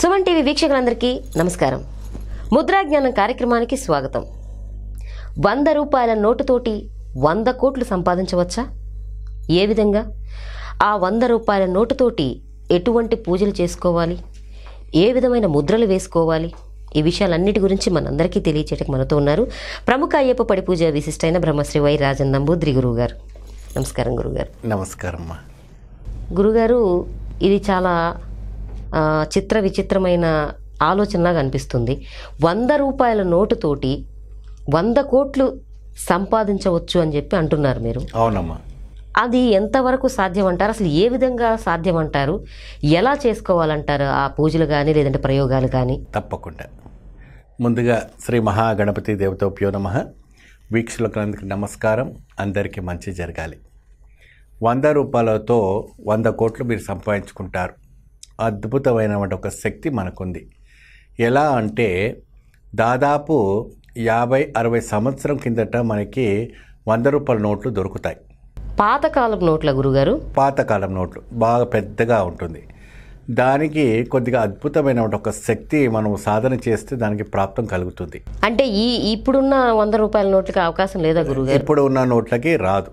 Suman TV వీక్షకులందరికీ నమస్కారం ముద్రా జ్ఞానం కార్యక్రమానికి స్వాగతం వంద రూపాయల నోటుతోటి వంద కోట్లు సంపాదించవచ్చా ఏ విధంగా ఆ వంద రూపాయల నోటుతోటి ఎటువంటి పూజలు చేసుకోవాలి ఏ విధమైన ముద్రలు వేసుకోవాలి ఈ విషయాలన్నిటి గురించి మనందరికీ తెలియచేయటం మనతో ఉన్నారు ప్రముఖ అయ్యప్ప పడి పూజ అయిన బ్రహ్మశ్రీ వై రాజన్ నంబూద్రి గురువు గారు నమస్కారం గురుగారు నమస్కారం గురుగారు ఇది చాలా చిత్ర విచిత్రమైన ఆలోచనలాగా అనిపిస్తుంది వంద రూపాయల నోటుతోటి వంద కోట్లు సంపాదించవచ్చు అని చెప్పి అంటున్నారు మీరు అవునమ్మా అది ఎంతవరకు సాధ్యం అంటారు అసలు ఏ విధంగా సాధ్యం అంటారు ఎలా చేసుకోవాలంటారు ఆ పూజలు కానీ లేదంటే ప్రయోగాలు కానీ తప్పకుండా ముందుగా శ్రీ మహాగణపతి దేవతోప్యో నమ వీక్షకులందరికీ నమస్కారం అందరికీ మంచి జరగాలి వంద రూపాయలతో వంద కోట్లు మీరు సంపాదించుకుంటారు అద్భుతమైన ఒక శక్తి మనకుంది ఎలా అంటే దాదాపు యాభై అరవై సంవత్సరం కిందట మనకి వంద రూపాయల నోట్లు దొరుకుతాయి పాతకాలపు నోట్ల గురుగారు పాతకాలం నోట్లు బాగా పెద్దగా ఉంటుంది దానికి కొద్దిగా అద్భుతమైన ఒక శక్తి మనం సాధన చేస్తే దానికి ప్రాప్తం కలుగుతుంది అంటే ఈ ఇప్పుడున్న వంద రూపాయల నోట్లకి అవకాశం లేదా గురువు ఇప్పుడు ఉన్న నోట్లకి రాదు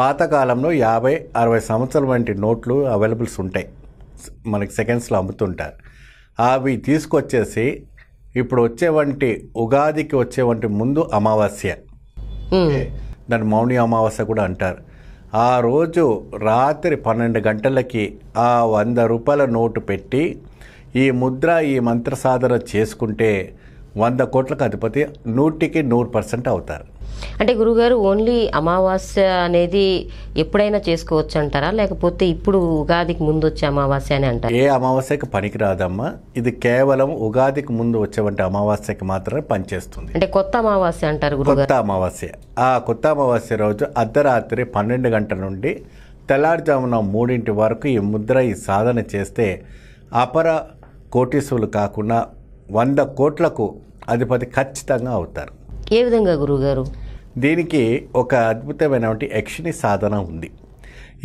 పాతకాలంలో యాభై అరవై సంవత్సరాల వంటి నోట్లు అవైలబుల్స్ ఉంటాయి మనకి సెకండ్స్లో అమ్ముతుంటారు అవి తీసుకొచ్చేసి ఇప్పుడు వచ్చే వంటి ఉగాదికి వచ్చే వంటి ముందు అమావాస్య దాన్ని మౌని అమావాస్య కూడా అంటారు ఆ రోజు రాత్రి పన్నెండు గంటలకి ఆ వంద రూపాయల నోటు పెట్టి ఈ ముద్ర ఈ మంత్ర సాధన చేసుకుంటే వంద కోట్లకు అధిపతి నూటికి నూరు పర్సెంట్ అవుతారు అంటే గురుగారు ఓన్లీ అమావాస్య అనేది ఎప్పుడైనా చేసుకోవచ్చు అంటారా లేకపోతే ఇప్పుడు ఉగాదికి ముందు వచ్చే అమావాస్య అని అంటారు ఏ అమావాస్యకి పనికి రాదమ్మా ఇది కేవలం ఉగాదికి ముందు వచ్చేవంటి అమావాస్యకి మాత్రమే పనిచేస్తుంది అంటే కొత్త అమావాస్య అంటారు కొత్త అమావాస్య ఆ కొత్త అమావాస్య రోజు అర్ధరాత్రి పన్నెండు గంటల నుండి తెల్లారుజామున మూడింటి వరకు ఈ ముద్ర ఈ సాధన చేస్తే అపర కోటీసులు కాకుండా వంద కోట్లకు అధిపతి ఖచ్చితంగా అవుతారు ఏ విధంగా గురువుగారు దీనికి ఒక అద్భుతమైనటువంటి యక్షిణి సాధన ఉంది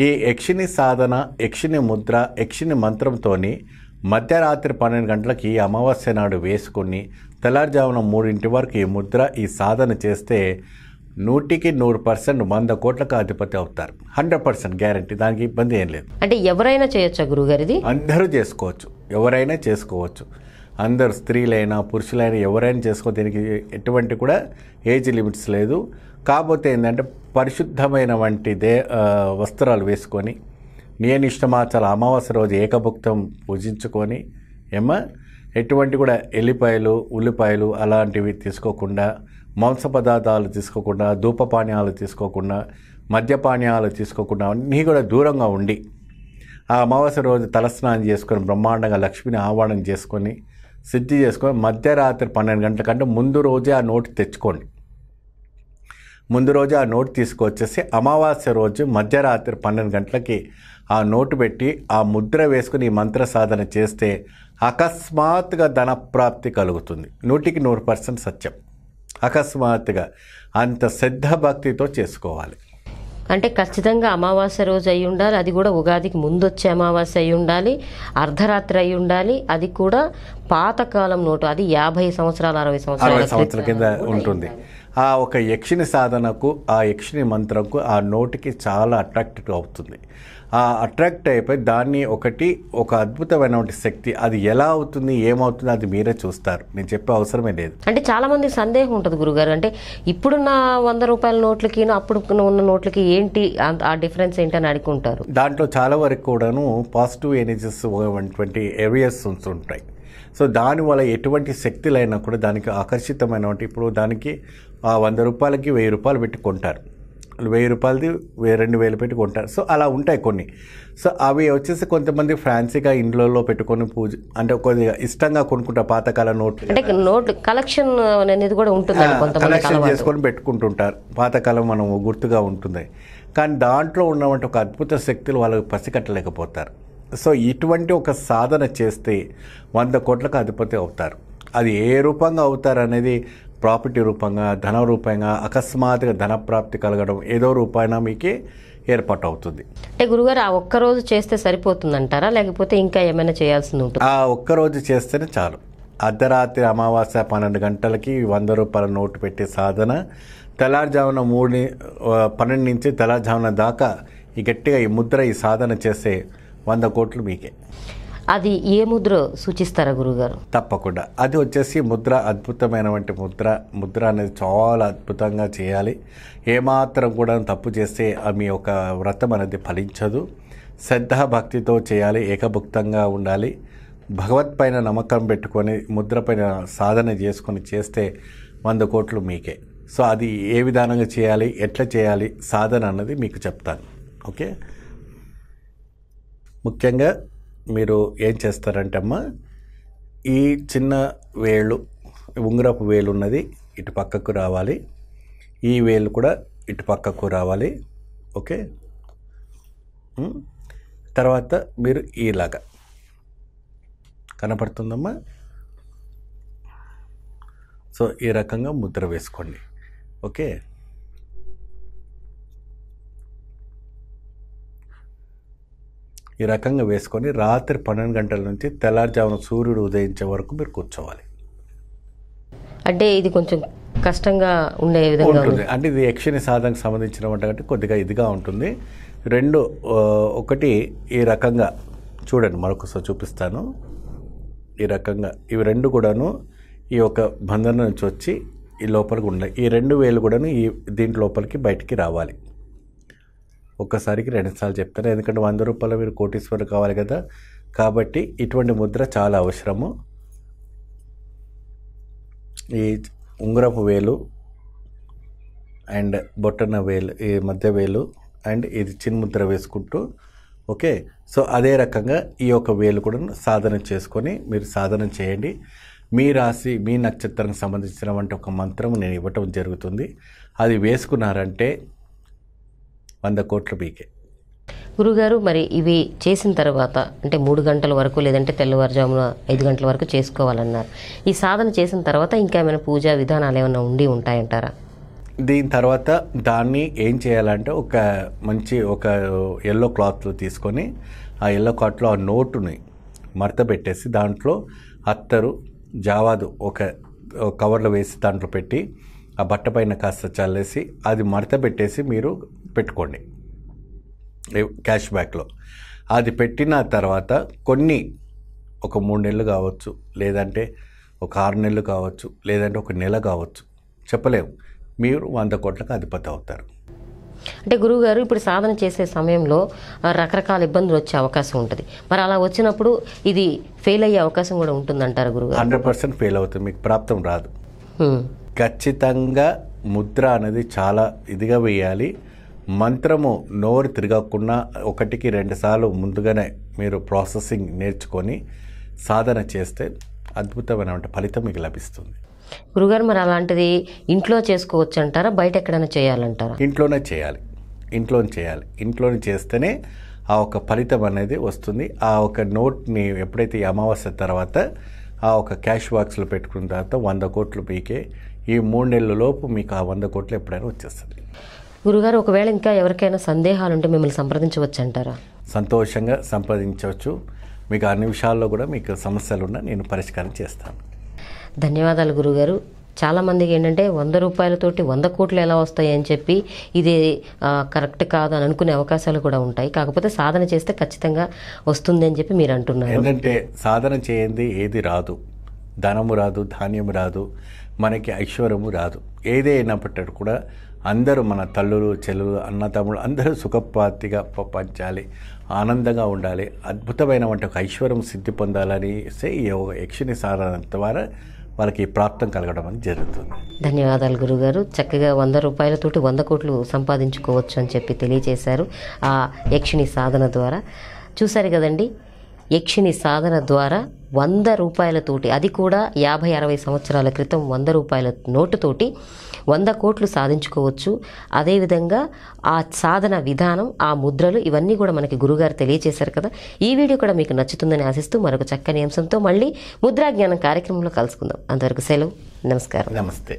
ఈ యక్షిణి సాధన యక్షిణి ముద్ర యక్షిణి మంత్రంతో మధ్యరాత్రి పన్నెండు గంటలకి అమావాస్య నాడు వేసుకుని తెల్లారుజామున మూడింటి వరకు ఈ ముద్ర ఈ సాధన చేస్తే నూటికి నూరు పర్సెంట్ వంద కోట్లకు అధిపతి అవుతారు హండ్రెడ్ పర్సెంట్ గ్యారంటీ దానికి ఇబ్బంది ఏం లేదు అంటే ఎవరైనా చేయొచ్చా గురుగారిది అందరూ చేసుకోవచ్చు ఎవరైనా చేసుకోవచ్చు అందరు స్త్రీలైనా పురుషులైనా ఎవరైనా చేసుకో దీనికి ఎటువంటి కూడా ఏజ్ లిమిట్స్ లేదు కాకపోతే ఏంటంటే పరిశుద్ధమైన వంటి దే వస్త్రాలు వేసుకొని చాలా అమావాస్య రోజు ఏకభుక్తం పూజించుకొని ఏమ ఎటువంటి కూడా ఎల్లిపాయలు ఉల్లిపాయలు అలాంటివి తీసుకోకుండా మాంస పదార్థాలు తీసుకోకుండా ధూపపానీయాలు తీసుకోకుండా మద్యపానీయాలు తీసుకోకుండా అన్నీ కూడా దూరంగా ఉండి ఆ అమావాస్య రోజు తలస్నానం చేసుకొని బ్రహ్మాండంగా లక్ష్మిని ఆహ్వానం చేసుకొని సిద్ధి చేసుకొని మధ్యరాత్రి పన్నెండు గంటల కంటే ముందు రోజే ఆ నోటు తెచ్చుకోండి ముందు రోజు ఆ నోటు తీసుకొచ్చేసి అమావాస్య రోజు మధ్యరాత్రి పన్నెండు గంటలకి ఆ నోటు పెట్టి ఆ ముద్ర వేసుకుని ఈ మంత్ర సాధన చేస్తే అకస్మాత్తుగా ధనప్రాప్తి కలుగుతుంది నూటికి నూరు పర్సెంట్ సత్యం అకస్మాత్తుగా అంత శ్రద్ధ భక్తితో చేసుకోవాలి అంటే ఖచ్చితంగా అమావాస్య రోజు అయి ఉండాలి అది కూడా ఉగాదికి ముందు వచ్చే అమావాస్య అయి ఉండాలి అర్ధరాత్రి అయి ఉండాలి అది కూడా పాతకాలం నోటు అది యాభై సంవత్సరాలు అరవై సంవత్సరాల కింద ఉంటుంది ఆ ఒక యక్షిని సాధనకు ఆ యక్షిని మంత్రంకు ఆ నోటికి చాలా అట్రాక్టివ్ అవుతుంది ఆ అట్రాక్ట్ అయిపోయి దాన్ని ఒకటి ఒక అద్భుతమైనటువంటి శక్తి అది ఎలా అవుతుంది ఏమవుతుంది అది మీరే చూస్తారు నేను చెప్పే అవసరమే లేదు అంటే చాలా మంది సందేహం ఉంటుంది గురుగారు అంటే ఇప్పుడున్న వంద రూపాయల నోట్లకి అప్పుడు ఉన్న నోట్లకి ఏంటి ఆ డిఫరెన్స్ ఏంటి అని అడుగుంటారు దాంట్లో చాలా వరకు కూడాను పాజిటివ్ ఎనర్జీస్ అటువంటి ఏరియాస్ ఉంటాయి సో దానివల్ల ఎటువంటి శక్తులైనా కూడా దానికి ఆకర్షితమైన ఇప్పుడు దానికి ఆ వంద రూపాయలకి వెయ్యి రూపాయలు పెట్టి కొంటారు వెయ్యి రూపాయలది రెండు వేలు పెట్టి కొంటారు సో అలా ఉంటాయి కొన్ని సో అవి వచ్చేసి కొంతమంది ఫ్యాన్సీగా ఇండ్లలో పెట్టుకొని పూజ అంటే కొద్దిగా ఇష్టంగా కొనుక్కుంటారు పాతకాల నోట్లు అంటే నోట్లు కలెక్షన్ అనేది కూడా ఉంటుంది కలెక్షన్ చేసుకొని పెట్టుకుంటుంటారు పాతకాలం మనం గుర్తుగా ఉంటుంది కానీ దాంట్లో ఉన్నటువంటి ఒక అద్భుత శక్తులు వాళ్ళకి పసికట్టలేకపోతారు సో ఇటువంటి ఒక సాధన చేస్తే వంద కోట్లకు అధిపతి అవుతారు అది ఏ రూపంగా అవుతారు అనేది ప్రాపర్టీ రూపంగా ధన రూపంగా అకస్మాత్తుగా ధనప్రాప్తి కలగడం ఏదో రూపాయన మీకు ఏర్పాటు అవుతుంది అంటే గురుగారు ఆ ఒక్కరోజు చేస్తే సరిపోతుందంటారా లేకపోతే ఇంకా ఏమైనా చేయాల్సింది ఉంటుంది ఆ ఒక్కరోజు చేస్తేనే చాలు అర్ధరాత్రి అమావాస్య పన్నెండు గంటలకి వంద రూపాయల నోటు పెట్టే సాధన తెల్లారుజామున మూడు పన్నెండు నుంచి తెల్లారుజామున దాకా ఈ గట్టిగా ఈ ముద్ర ఈ సాధన చేస్తే వంద కోట్లు మీకే అది ఏ ముద్ర సూచిస్తారా గురుగారు తప్పకుండా అది వచ్చేసి ముద్ర అద్భుతమైనటువంటి ముద్ర ముద్ర అనేది చాలా అద్భుతంగా చేయాలి ఏమాత్రం కూడా తప్పు చేస్తే మీ యొక్క వ్రతం అనేది ఫలించదు భక్తితో చేయాలి ఏకభుక్తంగా ఉండాలి భగవత్ పైన నమ్మకం పెట్టుకొని ముద్ర పైన సాధన చేసుకొని చేస్తే వంద కోట్లు మీకే సో అది ఏ విధానంగా చేయాలి ఎట్లా చేయాలి సాధన అన్నది మీకు చెప్తాను ఓకే ముఖ్యంగా మీరు ఏం చేస్తారంటే అమ్మ ఈ చిన్న వేళ్ళు ఉంగరపు వేలు ఉన్నది ఇటు పక్కకు రావాలి ఈ వేలు కూడా ఇటు పక్కకు రావాలి ఓకే తర్వాత మీరు ఈలాగా కనపడుతుందమ్మా సో ఈ రకంగా ముద్ర వేసుకోండి ఓకే ఈ రకంగా వేసుకొని రాత్రి పన్నెండు గంటల నుంచి తెల్లారుజామున సూర్యుడు ఉదయించే వరకు మీరు కూర్చోవాలి అంటే ఇది కొంచెం కష్టంగా ఉండే విధంగా ఉంటుంది అంటే ఇది యక్షిణి సాధనకు సంబంధించిన వంట కాబట్టి కొద్దిగా ఇదిగా ఉంటుంది రెండు ఒకటి ఈ రకంగా చూడండి మరొకసారి చూపిస్తాను ఈ రకంగా ఇవి రెండు కూడాను ఈ యొక్క బంధన నుంచి వచ్చి ఈ లోపలికి ఉండాలి ఈ రెండు వేలు కూడాను ఈ దీంట్లోపలికి బయటికి రావాలి ఒక్కసారికి రెండుసార్లు చెప్తాను ఎందుకంటే వంద రూపాయలు మీరు కోటీశ్వరు కావాలి కదా కాబట్టి ఇటువంటి ముద్ర చాలా అవసరము ఈ ఉంగరపు వేలు అండ్ బొట్టన వేలు ఈ మధ్య వేలు అండ్ ఇది చిన్ముద్ర వేసుకుంటూ ఓకే సో అదే రకంగా ఈ యొక్క వేలు కూడా సాధన చేసుకొని మీరు సాధన చేయండి మీ రాశి మీ నక్షత్రానికి సంబంధించిన వంటి ఒక మంత్రం నేను ఇవ్వటం జరుగుతుంది అది వేసుకున్నారంటే వంద కోట్ల పీకే గురుగారు మరి ఇవి చేసిన తర్వాత అంటే మూడు గంటల వరకు లేదంటే తెల్లవారుజామున ఐదు గంటల వరకు చేసుకోవాలన్నారు ఈ సాధన చేసిన తర్వాత ఇంకా ఏమైనా పూజా విధానాలు ఏమైనా ఉండి ఉంటాయంటారా దీని తర్వాత దాన్ని ఏం చేయాలంటే ఒక మంచి ఒక ఎల్లో క్లాత్ తీసుకొని ఆ ఎల్లో క్లాత్లో ఆ నోటుని మడత పెట్టేసి దాంట్లో అత్తరు జావాదు ఒక కవర్లో వేసి దాంట్లో పెట్టి ఆ బట్ట పైన కాస్త చల్లేసి అది మడత పెట్టేసి మీరు పెట్టుకోండి క్యాష్ బ్యాక్లో అది పెట్టిన తర్వాత కొన్ని ఒక మూడు నెలలు కావచ్చు లేదంటే ఒక ఆరు నెలలు కావచ్చు లేదంటే ఒక నెల కావచ్చు చెప్పలేము మీరు వంద కోట్లకు అధిపతి అవుతారు అంటే గురువుగారు ఇప్పుడు సాధన చేసే సమయంలో రకరకాల ఇబ్బందులు వచ్చే అవకాశం ఉంటుంది మరి అలా వచ్చినప్పుడు ఇది ఫెయిల్ అయ్యే అవకాశం కూడా ఉంటుందంటారు గురువు హండ్రెడ్ పర్సెంట్ ఫెయిల్ అవుతుంది మీకు ప్రాప్తం రాదు ఖచ్చితంగా ముద్ర అనేది చాలా ఇదిగా వేయాలి మంత్రము నోరు తిరగకుండా ఒకటికి రెండుసార్లు ముందుగానే మీరు ప్రాసెసింగ్ నేర్చుకొని సాధన చేస్తే అద్భుతమైన ఫలితం మీకు లభిస్తుంది గురుగారు మరి అలాంటిది ఇంట్లో చేసుకోవచ్చు అంటారా బయట ఎక్కడైనా చేయాలంటారా ఇంట్లోనే చేయాలి ఇంట్లోనే చేయాలి ఇంట్లోనే చేస్తేనే ఆ ఒక ఫలితం అనేది వస్తుంది ఆ ఒక నోట్ని ఎప్పుడైతే అమావాస్య తర్వాత ఆ ఒక క్యాష్ బాక్స్లో పెట్టుకున్న తర్వాత వంద కోట్లు మీకే ఈ మూడు నెలల లోపు మీకు ఆ వంద కోట్లు ఎప్పుడైనా వచ్చేస్తుంది గురుగారు ఒకవేళ ఇంకా ఎవరికైనా సందేహాలు ఉంటే మిమ్మల్ని సంప్రదించవచ్చు అంటారా సంతోషంగా సంప్రదించవచ్చు మీకు ఆ నిమిషాల్లో కూడా మీకు సమస్యలున్నా నేను పరిష్కారం చేస్తాను ధన్యవాదాలు గురుగారు చాలామందికి ఏంటంటే వంద రూపాయలతోటి వంద కోట్లు ఎలా వస్తాయి అని చెప్పి ఇది కరెక్ట్ కాదు అని అనుకునే అవకాశాలు కూడా ఉంటాయి కాకపోతే సాధన చేస్తే ఖచ్చితంగా వస్తుంది అని చెప్పి మీరు అంటున్నారు ఏంటంటే సాధన చేయండి ఏది రాదు ధనము రాదు ధాన్యము రాదు మనకి ఐశ్వర్యము రాదు ఏదే అయినప్పటికీ కూడా అందరూ మన తల్లులు చెల్లులు అన్నతమ్ములు అందరూ సుఖపాతిగా పంచాలి ఆనందంగా ఉండాలి అద్భుతమైన ఒక ఐశ్వర్యం సిద్ధి పొందాలని ఈ యక్షిని సాధన ద్వారా వాళ్ళకి ప్రాప్తం కలగడం జరుగుతుంది ధన్యవాదాలు గురుగారు చక్కగా వంద రూపాయలతోటి వంద కోట్లు సంపాదించుకోవచ్చు అని చెప్పి తెలియజేశారు ఆ యక్షిణి సాధన ద్వారా చూశారు కదండి యక్షిని సాధన ద్వారా వంద రూపాయలతోటి అది కూడా యాభై అరవై సంవత్సరాల క్రితం వంద రూపాయల నోటుతోటి వంద కోట్లు సాధించుకోవచ్చు అదేవిధంగా ఆ సాధన విధానం ఆ ముద్రలు ఇవన్నీ కూడా మనకి గురుగారు తెలియజేశారు కదా ఈ వీడియో కూడా మీకు నచ్చుతుందని ఆశిస్తూ మరొక చక్కని అంశంతో మళ్ళీ ముద్రా జ్ఞానం కార్యక్రమంలో కలుసుకుందాం అంతవరకు సెలవు నమస్కారం నమస్తే